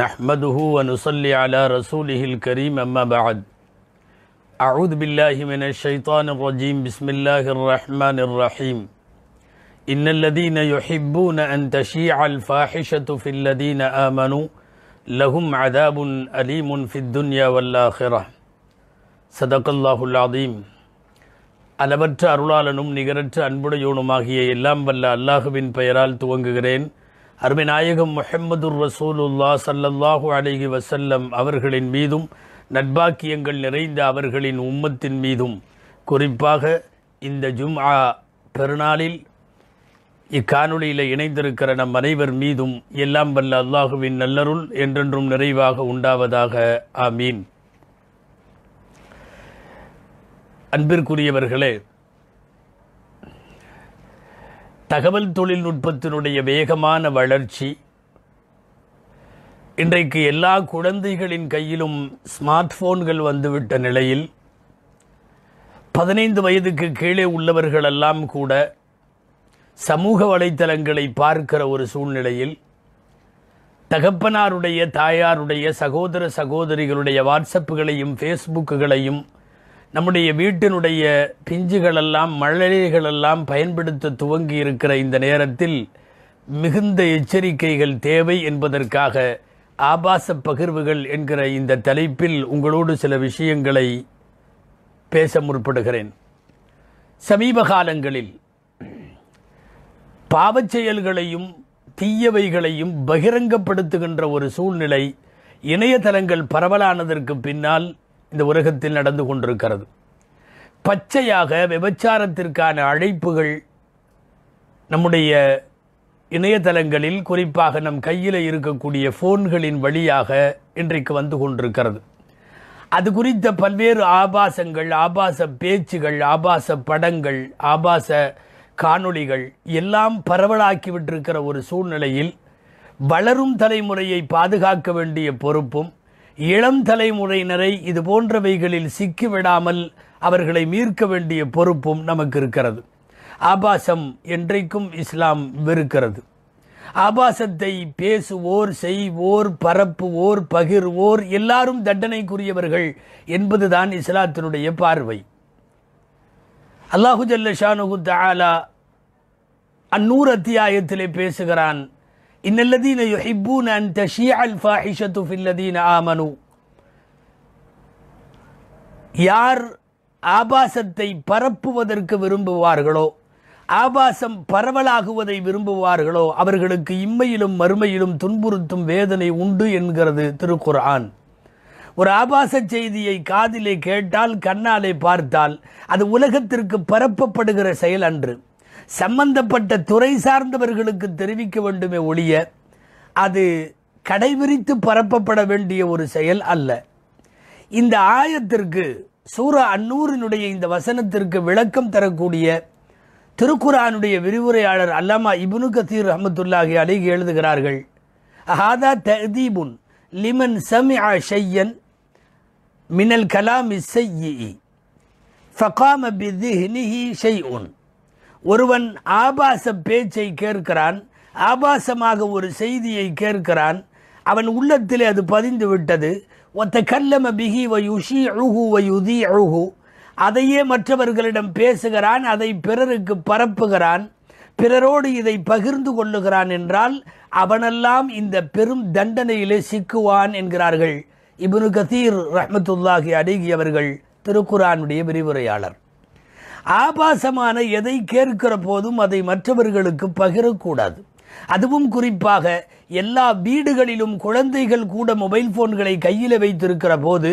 نحمده ونصلي على رسوله الكريم أما بعد أعوذ بالله من الشيطان الرجيم بسم الله الرحمن الرحيم إن الذين يحبون أن تشيع الفاحشة في الذين آمنوا لهم عذاب أليم في الدنيا والآخرة صدق الله العظيم அளவற்ற அருளாளனும் நிகரற்ற அன்புடையோனுமாகிய எல்லாம் வல்ல அல்லாஹுவின் பெயரால் துவங்குகிறேன் அருமை நாயகம் முஹம்மதுர் ரசூலுல்லா சல்லல்லாஹு அலிஹி வசல்லம் அவர்களின் மீதும் நட்பாக்கியங்கள் நிறைந்த அவர்களின் உம்மத்தின் மீதும் குறிப்பாக இந்த ஜும் பெருநாளில் இக்காணொலியில் இணைந்திருக்கிற நம் அனைவர் மீதும் எல்லாம் வல்ல அல்லாஹுவின் நல்லருள் என்றென்றும் நிறைவாக உண்டாவதாக ஆமீன் அன்பிற்குரியவர்களே தகவல் தொழில்நுட்பத்தினுடைய வேகமான வளர்ச்சி இன்றைக்கு எல்லா குழந்தைகளின் கையிலும் ஸ்மார்ட் ஃபோன்கள் வந்துவிட்ட நிலையில் பதினைந்து வயதுக்கு கீழே உள்ளவர்களெல்லாம் கூட சமூக வலைத்தளங்களை பார்க்கிற ஒரு சூழ்நிலையில் தகப்பனாருடைய தாயாருடைய சகோதர சகோதரிகளுடைய வாட்ஸ்அப்புகளையும் ஃபேஸ்புக்குகளையும் நம்முடைய வீட்டினுடைய பிஞ்சுகளெல்லாம் மழலைகளெல்லாம் பயன்படுத்த துவங்கி இருக்கிற இந்த நேரத்தில் மிகுந்த எச்சரிக்கைகள் தேவை என்பதற்காக ஆபாச பகிர்வுகள் என்கிற இந்த தலைப்பில் உங்களோடு சில விஷயங்களை பேச முற்படுகிறேன் சமீப காலங்களில் பாவச்செயல்களையும் தீயவைகளையும் பகிரங்கப்படுத்துகின்ற ஒரு சூழ்நிலை இணையதளங்கள் பரவலானதற்கு பின்னால் இந்த உலகத்தில் நடந்து கொண்டிருக்கிறது பச்சையாக விபச்சாரத்திற்கான அழைப்புகள் நம்முடைய இணையதளங்களில் குறிப்பாக நம் கையில் இருக்கக்கூடிய ஃபோன்களின் வழியாக இன்றைக்கு வந்து கொண்டிருக்கிறது அது குறித்த பல்வேறு ஆபாசங்கள் ஆபாச பேச்சுகள் ஆபாச படங்கள் ஆபாச காணொளிகள் எல்லாம் பரவலாக்கிவிட்டிருக்கிற ஒரு சூழ்நிலையில் வளரும் தலைமுறையை பாதுகாக்க வேண்டிய பொறுப்பும் இளம் தலைமுறையினரை இது போன்றவைகளில் சிக்கிவிடாமல் அவர்களை மீர்க்க வேண்டிய பொறுப்பும் நமக்கு இருக்கிறது ஆபாசம் என்றைக்கும் இஸ்லாம் வெறுக்கிறது ஆபாசத்தை பேசுவோர் செய்வோர் பரப்புவோர் பகிர்வோர் எல்லாரும் தண்டனைக்குரியவர்கள் என்பதுதான் இஸ்லாத்தினுடைய பார்வை அல்லாஹு ஜல்ல தாலா அந்நூறு அத்தியாயத்திலே பேசுகிறான் الذين يحبون ان تشيع الفاحشه في الذين ஆமனு யார் ஆபாசத்தை பரப்புவதற்கு விரும்புவார்களோ ஆபாசம் பரவலாகுவதை விரும்புவார்களோ அவர்களுக்கு இம்மையிலும் மறுமையிலும் துன்புறுத்தும் வேதனை உண்டு என்கிறது திருக்குர்ஆன் ஒரு ஆபாச செய்தியை காதிலே கேட்டால் கண்ணாலே பார்த்தால் அது உலகத்திற்கு பரப்பப்படுகிற செயல் அன்று சம்பந்தப்பட்ட துறை சார்ந்தவர்களுக்கு தெரிவிக்க வேண்டுமே ஒழிய அது கடைவிரித்து பரப்பப்பட வேண்டிய ஒரு செயல் அல்ல இந்த ஆயத்திற்கு சூர அன்னூரினுடைய இந்த வசனத்திற்கு விளக்கம் தரக்கூடிய திருக்குரானுடைய விரிவுரையாளர் அல்லாமா இபுனு கசீர் அஹமத்துல்லாஹி அலிகி எழுதுகிறார்கள் ஹாதா தீபுன் லிமன் சமி ஆ ஷையன் மினல் கலாம் இசையி ஃபகாம ஷை உன் ஒருவன் ஆபாச பேச்சை கேட்கிறான் ஆபாசமாக ஒரு செய்தியை கேட்கிறான் அவன் உள்ளத்திலே அது பதிந்து விட்டது ஒத்த கல்லம பிகி வயுஷி அழுகு வயுதி அழுகு அதையே மற்றவர்களிடம் பேசுகிறான் அதை பிறருக்கு பரப்புகிறான் பிறரோடு இதை பகிர்ந்து கொள்ளுகிறான் என்றால் அவனெல்லாம் இந்த பெரும் தண்டனையிலே சிக்குவான் என்கிறார்கள் இபுனு கதீர் ரஹமத்துல்லாஹி அடிகி அவர்கள் திருக்குரானுடைய விரிவுரையாளர் ஆபாசமான எதை கேட்கிற போதும் அதை மற்றவர்களுக்கு பகிரக்கூடாது அதுவும் குறிப்பாக எல்லா வீடுகளிலும் குழந்தைகள் கூட மொபைல் ஃபோன்களை கையில் வைத்திருக்கிற போது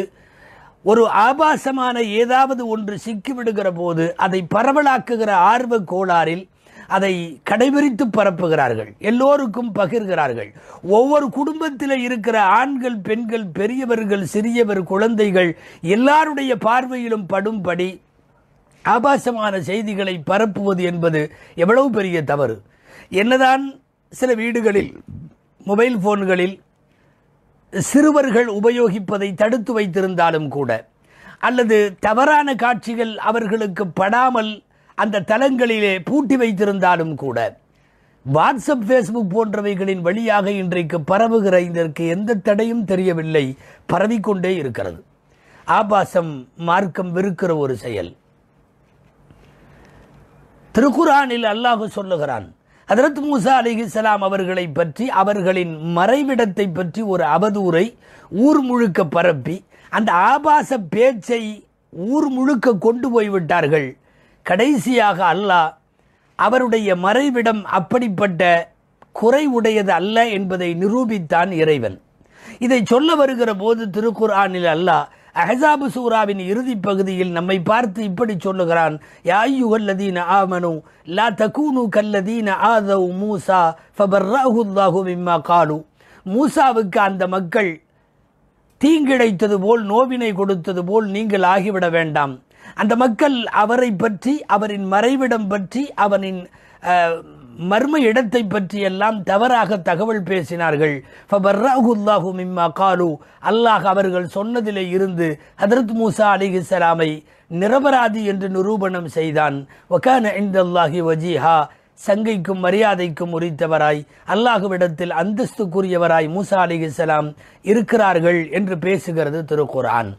ஒரு ஆபாசமான ஏதாவது ஒன்று சிக்கிவிடுகிற போது அதை பரவலாக்குகிற ஆர்வ கோளாறில் அதை கடைபிடித்து பரப்புகிறார்கள் எல்லோருக்கும் பகிர்கிறார்கள் ஒவ்வொரு குடும்பத்தில் இருக்கிற ஆண்கள் பெண்கள் பெரியவர்கள் சிறியவர் குழந்தைகள் எல்லாருடைய பார்வையிலும் படும்படி ஆபாசமான செய்திகளை பரப்புவது என்பது எவ்வளவு பெரிய தவறு என்னதான் சில வீடுகளில் மொபைல் ஃபோன்களில் சிறுவர்கள் உபயோகிப்பதை தடுத்து வைத்திருந்தாலும் கூட அல்லது தவறான காட்சிகள் அவர்களுக்கு படாமல் அந்த தளங்களிலே பூட்டி வைத்திருந்தாலும் கூட வாட்ஸ்அப் ஃபேஸ்புக் போன்றவைகளின் வழியாக இன்றைக்கு பரவுகிற இதற்கு எந்த தடையும் தெரியவில்லை பரவிக்கொண்டே இருக்கிறது ஆபாசம் மார்க்கம் வெறுக்கிற ஒரு செயல் திருக்குரானில் அல்லாஹு சொல்லுகிறான் அதரத் மூசா அலிகிஸ்லாம் அவர்களை பற்றி அவர்களின் மறைவிடத்தை பற்றி ஒரு அவதூரை ஊர் முழுக்க பரப்பி அந்த ஆபாச பேச்சை ஊர் முழுக்க கொண்டு போய்விட்டார்கள் கடைசியாக அல்லாஹ் அவருடைய மறைவிடம் அப்படிப்பட்ட குறை உடையது அல்ல என்பதை நிரூபித்தான் இறைவன் இதை சொல்ல வருகிற போது ஆனில் அல்லாஹ் அஹசாபு சூராவின் இறுதி பகுதியில் நம்மை பார்த்து இப்படி சொல்லுகிறான் ஆமனு லா தகூனு ஆதவ் மூசா காலு மூசாவுக்கு அந்த மக்கள் தீங்கிழைத்தது போல் நோவினை கொடுத்தது போல் நீங்கள் ஆகிவிட வேண்டாம் அந்த மக்கள் அவரை பற்றி அவரின் மறைவிடம் பற்றி அவனின் மர்ம இடத்தை பற்றியெல்லாம் தவறாக தகவல் பேசினார்கள் ஃபபர்ராஹுல்லாஹு மிம்மா காலு அல்லாஹ் அவர்கள் சொன்னதிலே இருந்து ஹதரத் மூசா அலிஹிசலாமை நிரபராதி என்று நிரூபணம் செய்தான் ஒகான அல்லாஹி வஜீஹா சங்கைக்கும் மரியாதைக்கும் உரித்தவராய் அல்லாஹுவிடத்தில் அந்தஸ்துக்குரியவராய் மூசா அலிஹிசலாம் இருக்கிறார்கள் என்று பேசுகிறது திருக்குரான்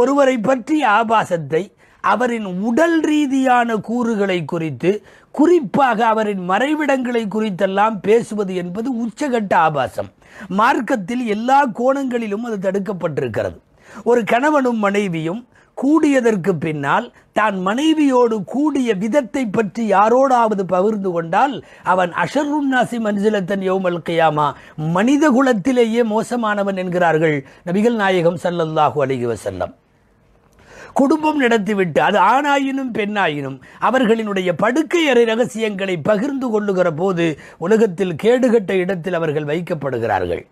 ஒருவரை பற்றிய ஆபாசத்தை அவரின் உடல் ரீதியான கூறுகளை குறித்து குறிப்பாக அவரின் மறைவிடங்களை குறித்தெல்லாம் பேசுவது என்பது உச்சகட்ட ஆபாசம் மார்க்கத்தில் எல்லா கோணங்களிலும் அது தடுக்கப்பட்டிருக்கிறது ஒரு கணவனும் மனைவியும் கூடியதற்கு பின்னால் தான் மனைவியோடு கூடிய விதத்தை பற்றி யாரோடாவது பகிர்ந்து கொண்டால் அவன் அஷருன்னாசி மன்சிலத்தன் யோமல் கியாமா மனித குலத்திலேயே மோசமானவன் என்கிறார்கள் நபிகள் நாயகம் சல்லல்லாஹு அலிகி வசல்லம் குடும்பம் நடத்திவிட்டு அது ஆணாயினும் பெண்ணாயினும் அவர்களினுடைய படுக்கை அறை ரகசியங்களை பகிர்ந்து கொள்ளுகிற போது உலகத்தில் கேடுகட்ட இடத்தில் அவர்கள் வைக்கப்படுகிறார்கள்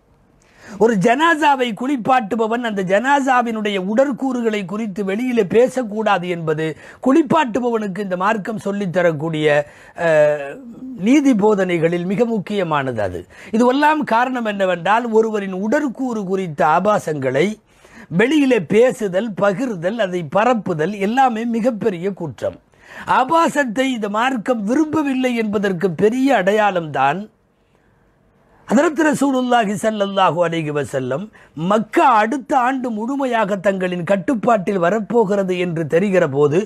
ஒரு ஜனாசாவை குளிப்பாட்டுபவன் அந்த ஜனாசாவினுடைய உடற்கூறுகளை குறித்து வெளியில பேசக்கூடாது என்பது குளிப்பாட்டுபவனுக்கு இந்த மார்க்கம் சொல்லித்தரக்கூடிய நீதி போதனைகளில் மிக முக்கியமானது அது இதுவெல்லாம் காரணம் என்னவென்றால் ஒருவரின் உடற்கூறு குறித்த ஆபாசங்களை வெளியிலே பேசுதல் பகிர்தல் அதை பரப்புதல் எல்லாமே மிகப்பெரிய குற்றம் ஆபாசத்தை இந்த மார்க்கம் விரும்பவில்லை என்பதற்கு பெரிய அடையாளம்தான் அதரத் ரசூலுல்லாஹி சல்லல்லாஹு அலைகி வசல்லம் மக்கா அடுத்த ஆண்டு முழுமையாக தங்களின் கட்டுப்பாட்டில் வரப்போகிறது என்று தெரிகிற போது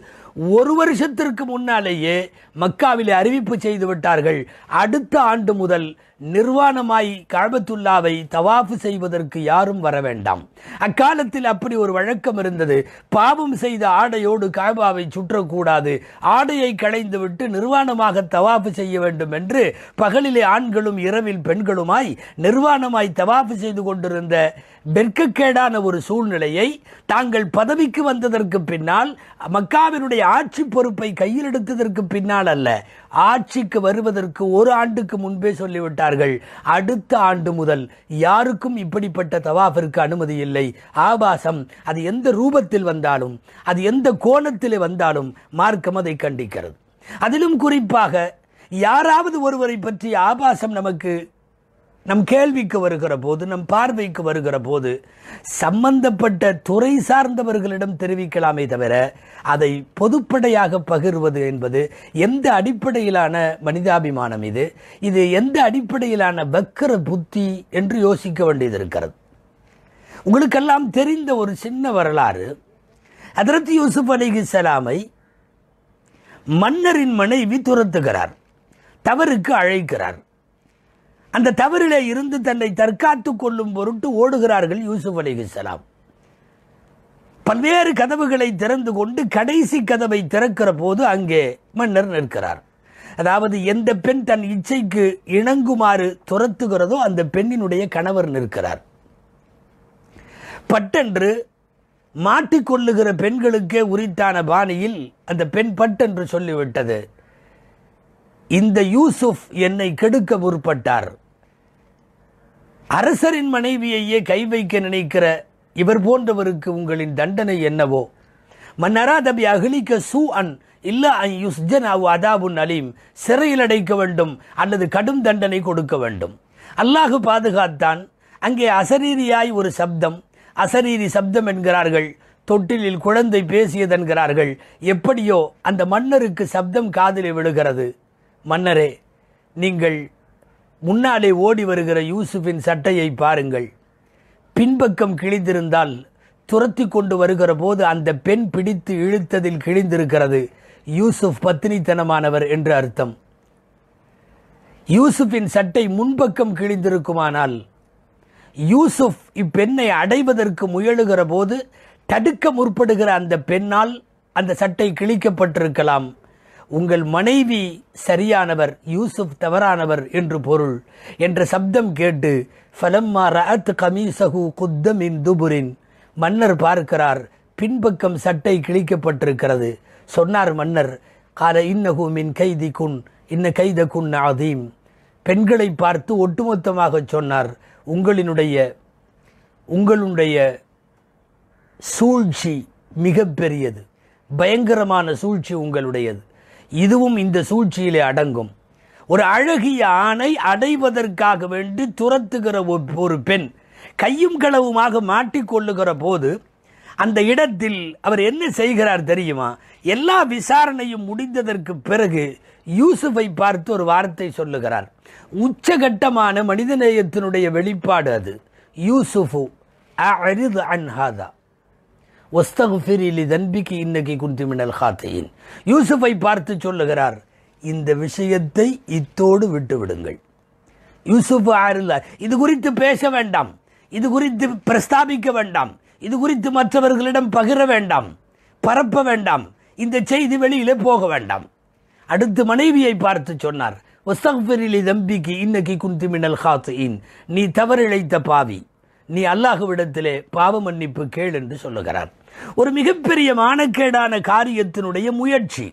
ஒரு வருஷத்திற்கு முன்னாலேயே மக்காவிலே அறிவிப்பு செய்து விட்டார்கள் அடுத்த ஆண்டு முதல் நிர்வாணமாய் காபத்துல்லாவை தவாஃபு செய்வதற்கு யாரும் வர வேண்டாம் அக்காலத்தில் அப்படி ஒரு வழக்கம் இருந்தது பாவம் செய்த ஆடையோடு காபாவை சுற்றக்கூடாது ஆடையை களைந்துவிட்டு நிர்வாணமாக தவாஃபு செய்ய வேண்டும் என்று பகலிலே ஆண்களும் இரவில் பெண்களுமாய் நிர்வாணமாய் தவாஃபு செய்து கொண்டிருந்த வெட்கக்கேடான ஒரு சூழ்நிலையை தாங்கள் பதவிக்கு வந்ததற்கு பின்னால் மக்காவினுடைய ஆட்சி பொறுப்பை கையில் எடுத்ததற்கு பின்னால் அல்ல ஆட்சிக்கு வருவதற்கு ஒரு ஆண்டுக்கு முன்பே சொல்லிவிட்டார்கள் அடுத்த ஆண்டு முதல் யாருக்கும் இப்படிப்பட்ட தவாஃபிற்கு அனுமதி இல்லை ஆபாசம் அது எந்த ரூபத்தில் வந்தாலும் அது எந்த கோணத்தில் வந்தாலும் மார்க்கம் அதை கண்டிக்கிறது அதிலும் குறிப்பாக யாராவது ஒருவரை பற்றி ஆபாசம் நமக்கு நம் கேள்விக்கு வருகிற போது நம் பார்வைக்கு வருகிற போது சம்பந்தப்பட்ட துறை சார்ந்தவர்களிடம் தெரிவிக்கலாமே தவிர அதை பொதுப்படையாக பகிர்வது என்பது எந்த அடிப்படையிலான மனிதாபிமானம் இது இது எந்த அடிப்படையிலான வக்கர புத்தி என்று யோசிக்க வேண்டியது இருக்கிறது உங்களுக்கெல்லாம் தெரிந்த ஒரு சின்ன வரலாறு அதரத் யூசுப் அலிகி சலாமை மன்னரின் மனைவி துரத்துகிறார் தவறுக்கு அழைக்கிறார் அந்த தவறிலே இருந்து தன்னை தற்காத்து கொள்ளும் பொருட்டு ஓடுகிறார்கள் யூசுப் அலிஹிஸ்லாம் பல்வேறு கதவுகளை திறந்து கொண்டு கடைசி கதவை திறக்கிற போது அங்கே மன்னர் நிற்கிறார் அதாவது எந்த பெண் தன் இச்சைக்கு இணங்குமாறு துரத்துகிறதோ அந்த பெண்ணினுடைய கணவர் நிற்கிறார் பட்டென்று மாட்டிக்கொள்ளுகிற பெண்களுக்கே உரித்தான பாணியில் அந்த பெண் பட்டென்று சொல்லிவிட்டது இந்த யூசுப் என்னை கெடுக்க முற்பட்டார் அரசரின் மனைவியையே கை வைக்க நினைக்கிற இவர் போன்றவருக்கு உங்களின் தண்டனை என்னவோ மன்னராதபி அகலிக்க சூ அன் இல்ல அன் அதாபுன் அலீம் சிறையில் அடைக்க வேண்டும் அல்லது கடும் தண்டனை கொடுக்க வேண்டும் அல்லாஹு பாதுகாத்தான் அங்கே அசரீரியாய் ஒரு சப்தம் அசரீரி சப்தம் என்கிறார்கள் தொட்டிலில் குழந்தை பேசியதென்கிறார்கள் எப்படியோ அந்த மன்னருக்கு சப்தம் காதில் விழுகிறது மன்னரே நீங்கள் முன்னாலே ஓடி வருகிற யூசுஃபின் சட்டையை பாருங்கள் பின்பக்கம் கிழிந்திருந்தால் துரத்தி கொண்டு வருகிற போது அந்த பெண் பிடித்து இழுத்ததில் கிழிந்திருக்கிறது யூசுப் பத்தினித்தனமானவர் என்று அர்த்தம் யூசுஃபின் சட்டை முன்பக்கம் கிழிந்திருக்குமானால் யூசுப் இப்பெண்ணை அடைவதற்கு முயலுகிற போது தடுக்க முற்படுகிற அந்த பெண்ணால் அந்த சட்டை கிழிக்கப்பட்டிருக்கலாம் உங்கள் மனைவி சரியானவர் யூசுப் தவறானவர் என்று பொருள் என்ற சப்தம் கேட்டு ஃபலம்மா ரஅத் கமீசகு குத்தமின் துபுரின் மன்னர் பார்க்கிறார் பின்பக்கம் சட்டை கிழிக்கப்பட்டிருக்கிறது சொன்னார் மன்னர் கால இன்னகு மின் கைதி குன் இன்ன கைத குன் அதீம் பெண்களை பார்த்து ஒட்டுமொத்தமாக சொன்னார் உங்களினுடைய உங்களுடைய சூழ்ச்சி மிகப்பெரியது பயங்கரமான சூழ்ச்சி உங்களுடையது இதுவும் இந்த சூழ்ச்சியிலே அடங்கும் ஒரு அழகிய ஆணை அடைவதற்காக வேண்டி துரத்துகிற ஒரு பெண் கையும் களவுமாக மாட்டிக்கொள்ளுகிற போது அந்த இடத்தில் அவர் என்ன செய்கிறார் தெரியுமா எல்லா விசாரணையும் முடிந்ததற்கு பிறகு யூசுஃபை பார்த்து ஒரு வார்த்தை சொல்லுகிறார் உச்சகட்டமான மனிதநேயத்தினுடைய வெளிப்பாடு அது யூசுஃபு அன்ஹாதா ஒஸ்தகுஃபிரிலி தன்பிக்கு இன்னைக்கு குந்திமினல் ஹாத்தையின் யூசுஃபை பார்த்து சொல்லுகிறார் இந்த விஷயத்தை இத்தோடு விட்டுவிடுங்கள் யூசுஃப் ஆறுல இது குறித்து பேச வேண்டாம் இது குறித்து பிரஸ்தாபிக்க வேண்டாம் இது குறித்து மற்றவர்களிடம் பகிர வேண்டாம் பரப்ப வேண்டாம் இந்த செய்தி வெளியிலே போக வேண்டாம் அடுத்து மனைவியை பார்த்து சொன்னார் ஒஸ்தகுஃபிரிலி தம்பிக்கு இன்னைக்கு குந்திமினல் ஹாத்தையின் நீ தவறிழைத்த பாவி நீ அல்லாஹுவிடத்திலே பாவ மன்னிப்பு கேள் என்று சொல்லுகிறார் ஒரு மிகப்பெரிய மானக்கேடான காரியத்தினுடைய முயற்சி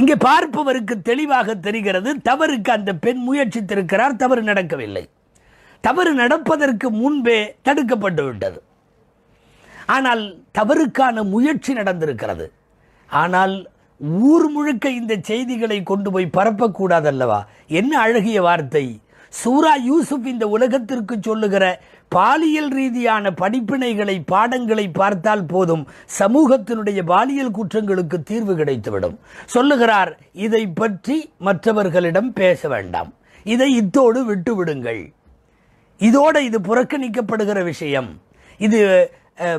இங்கே பார்ப்பவருக்கு தெளிவாக தெரிகிறது தவறுக்கு அந்த பெண் முயற்சித்திருக்கிறார் தவறு நடக்கவில்லை தவறு நடப்பதற்கு முன்பே தடுக்கப்பட்டு விட்டது ஆனால் தவறுக்கான முயற்சி நடந்திருக்கிறது ஆனால் ஊர் முழுக்க இந்த செய்திகளை கொண்டு போய் பரப்பக்கூடாதல்லவா என்ன அழகிய வார்த்தை சூரா யூசுப் இந்த உலகத்திற்கு சொல்லுகிற பாலியல் ரீதியான படிப்பினைகளை பாடங்களை பார்த்தால் போதும் சமூகத்தினுடைய பாலியல் குற்றங்களுக்கு தீர்வு கிடைத்துவிடும் சொல்லுகிறார் இதை பற்றி மற்றவர்களிடம் பேச வேண்டாம் இதை இத்தோடு விட்டுவிடுங்கள் இதோடு இது புறக்கணிக்கப்படுகிற விஷயம் இது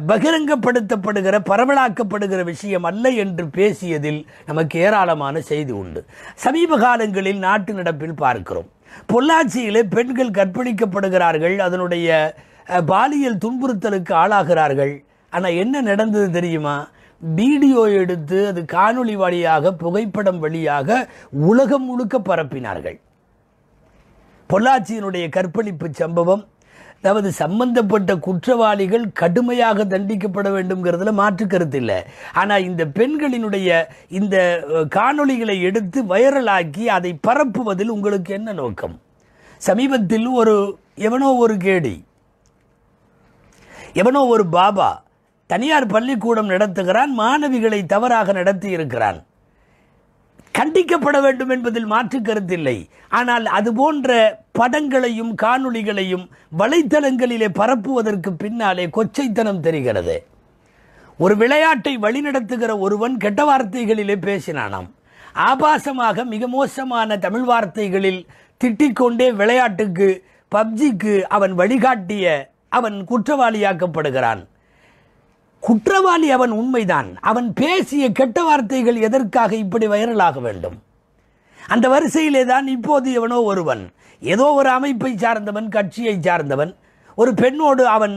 பகிரங்கப்படுத்தப்படுகிற பரவலாக்கப்படுகிற விஷயம் அல்ல என்று பேசியதில் நமக்கு ஏராளமான செய்தி உண்டு சமீப காலங்களில் நாட்டு நடப்பில் பார்க்கிறோம் பொள்ளாச்சியிலே பெண்கள் கற்பழிக்கப்படுகிறார்கள் அதனுடைய பாலியல் துன்புறுத்தலுக்கு ஆளாகிறார்கள் ஆனால் என்ன நடந்தது தெரியுமா வீடியோ எடுத்து அது காணொளி வழியாக புகைப்படம் வழியாக உலகம் முழுக்க பரப்பினார்கள் பொள்ளாச்சியினுடைய கற்பழிப்பு சம்பவம் அதாவது சம்பந்தப்பட்ட குற்றவாளிகள் கடுமையாக தண்டிக்கப்பட வேண்டும்ங்கிறதுல மாற்று கருத்து இல்லை ஆனால் இந்த பெண்களினுடைய இந்த காணொளிகளை எடுத்து வைரலாக்கி அதை பரப்புவதில் உங்களுக்கு என்ன நோக்கம் சமீபத்தில் ஒரு எவனோ ஒரு கேடி எவனோ ஒரு பாபா தனியார் பள்ளிக்கூடம் நடத்துகிறான் மாணவிகளை தவறாக நடத்தி இருக்கிறான் கண்டிக்கப்பட வேண்டும் என்பதில் மாற்று கருத்தில்லை ஆனால் அது போன்ற படங்களையும் காணொளிகளையும் வலைத்தளங்களிலே பரப்புவதற்கு பின்னாலே கொச்சைத்தனம் தெரிகிறது ஒரு விளையாட்டை வழிநடத்துகிற ஒருவன் கெட்ட வார்த்தைகளிலே பேசினானாம் ஆபாசமாக மிக மோசமான தமிழ் வார்த்தைகளில் திட்டிக்கொண்டே விளையாட்டுக்கு பப்ஜிக்கு அவன் வழிகாட்டிய அவன் குற்றவாளியாக்கப்படுகிறான் குற்றவாளி அவன் உண்மைதான் அவன் பேசிய கெட்ட வார்த்தைகள் எதற்காக இப்படி வைரலாக வேண்டும் அந்த வரிசையிலே தான் இப்போது எவனோ ஒருவன் ஏதோ ஒரு அமைப்பை சார்ந்தவன் கட்சியை சார்ந்தவன் ஒரு பெண்ணோடு அவன்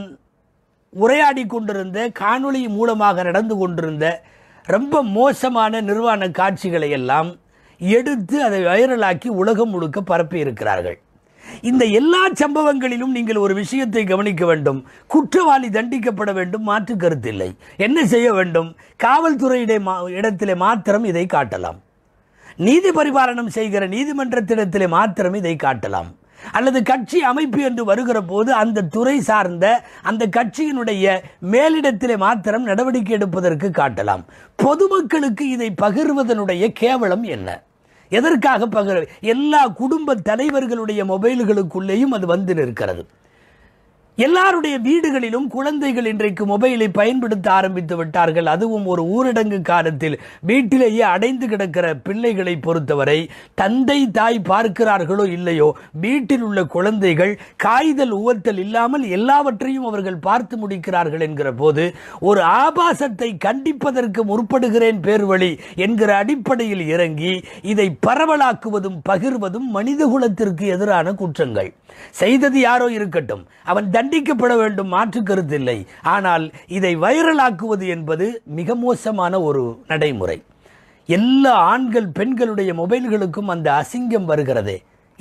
உரையாடி கொண்டிருந்த காணொளி மூலமாக நடந்து கொண்டிருந்த ரொம்ப மோசமான நிர்வாண காட்சிகளை எல்லாம் எடுத்து அதை வைரலாக்கி உலகம் முழுக்க பரப்பி இருக்கிறார்கள் இந்த எல்லா சம்பவங்களிலும் நீங்கள் ஒரு விஷயத்தை கவனிக்க வேண்டும் குற்றவாளி தண்டிக்கப்பட வேண்டும் மாற்று கருத்தில்லை என்ன செய்ய வேண்டும் காவல்துறையிட இடத்திலே மாத்திரம் இதை காட்டலாம் நீதி பரிபாலனம் செய்கிற நீதிமன்றத்திடத்திலே மாத்திரம் இதை காட்டலாம் அல்லது கட்சி அமைப்பு என்று வருகிற போது அந்த துறை சார்ந்த அந்த கட்சியினுடைய மேலிடத்திலே மாத்திரம் நடவடிக்கை எடுப்பதற்கு காட்டலாம் பொதுமக்களுக்கு இதை பகிர்வதனுடைய கேவலம் என்ன எதற்காக பகிர எல்லா குடும்ப தலைவர்களுடைய மொபைல்களுக்குள்ளேயும் அது வந்து நிற்கிறது எல்லாருடைய வீடுகளிலும் குழந்தைகள் இன்றைக்கு மொபைலை பயன்படுத்த ஆரம்பித்து விட்டார்கள் அதுவும் ஒரு ஊரடங்கு காலத்தில் வீட்டிலேயே அடைந்து கிடக்கிற பிள்ளைகளை பொறுத்தவரை தந்தை தாய் பார்க்கிறார்களோ இல்லையோ வீட்டில் உள்ள குழந்தைகள் காய்தல் உவத்தல் இல்லாமல் எல்லாவற்றையும் அவர்கள் பார்த்து முடிக்கிறார்கள் என்கிற போது ஒரு ஆபாசத்தை கண்டிப்பதற்கு முற்படுகிறேன் பேர்வழி என்கிற அடிப்படையில் இறங்கி இதை பரவலாக்குவதும் பகிர்வதும் மனிதகுலத்திற்கு எதிரான குற்றங்கள் செய்தது யாரோ இருக்கட்டும் அவன் தன் கண்டிக்கப்பட வேண்டும் மாற்று கருத்து இல்லை ஆனால் இதை வைரலாக்குவது என்பது மிக மோசமான ஒரு நடைமுறை எல்லா ஆண்கள் பெண்களுடைய மொபைல்களுக்கும் அந்த அசிங்கம் வருகிறதே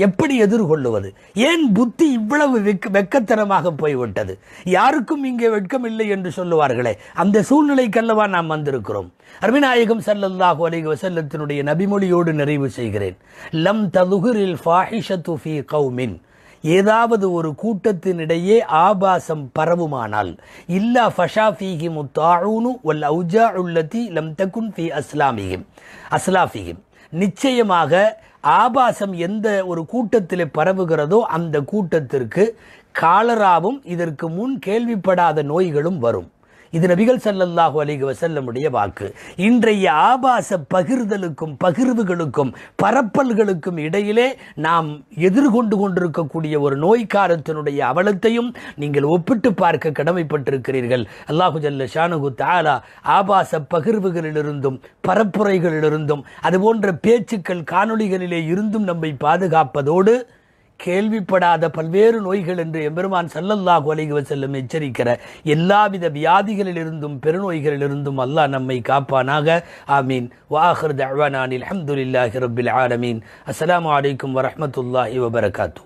எப்படி எதிர்கொள்ளுவது ஏன் புத்தி இவ்வளவு வெக்கத்தனமாக போய்விட்டது யாருக்கும் இங்கே வெட்கம் இல்லை என்று சொல்லுவார்களே அந்த சூழ்நிலைக்கல்லவா நாம் வந்திருக்கிறோம் அருவிநாயகம் சல்லல்லாஹு அலிக வசல்லத்தினுடைய நபிமொழியோடு நிறைவு செய்கிறேன் லம் ததுகுரில் ஃபாஹிஷத்து ஃபி ஏதாவது ஒரு கூட்டத்தினிடையே ஆபாசம் பரவுமானால் இல்லா ஃபஷா ஃபீஹி முத்தாழூனு ஒல் அவுஜா உள்ளத்தி லம் தகுன் ஃபி அஸ்லாமிகிம் அஸ்லாஃபிகிம் நிச்சயமாக ஆபாசம் எந்த ஒரு கூட்டத்தில் பரவுகிறதோ அந்த கூட்டத்திற்கு காலராவும் இதற்கு முன் கேள்விப்படாத நோய்களும் வரும் இது நபிகள் சல்லல்லாஹு அலிக வசல்லமுடைய வாக்கு இன்றைய ஆபாச பகிர்தலுக்கும் பகிர்வுகளுக்கும் பரப்பல்களுக்கும் இடையிலே நாம் எதிர்கொண்டு கொண்டிருக்கக்கூடிய ஒரு நோய்க்காரத்தினுடைய அவலத்தையும் நீங்கள் ஒப்பிட்டு பார்க்க கடமைப்பட்டிருக்கிறீர்கள் அல்லாஹு ஜல்ல ஷானுகு தாலா ஆபாச பகிர்வுகளிலிருந்தும் பரப்புரைகளிலிருந்தும் அதுபோன்ற பேச்சுக்கள் காணொளிகளிலே இருந்தும் நம்மை பாதுகாப்பதோடு கேள்விப்படாத பல்வேறு நோய்கள் என்று எம்பெருமான் செல்லல்லா கொலைக்கு செல்லும் எச்சரிக்கிற எல்லாவித வியாதிகளிலிருந்தும் பெருநோய்களிலிருந்தும் அல்லாஹ் நம்மை காப்பானாக ஆமீன் வாஹர் தஹ்வானில் அஹமதுல்லாஹி ரபில் ஆலமீன் அஸ்லாம் வலைக்கம் வரமத்துல்லாஹி வபரகாத்து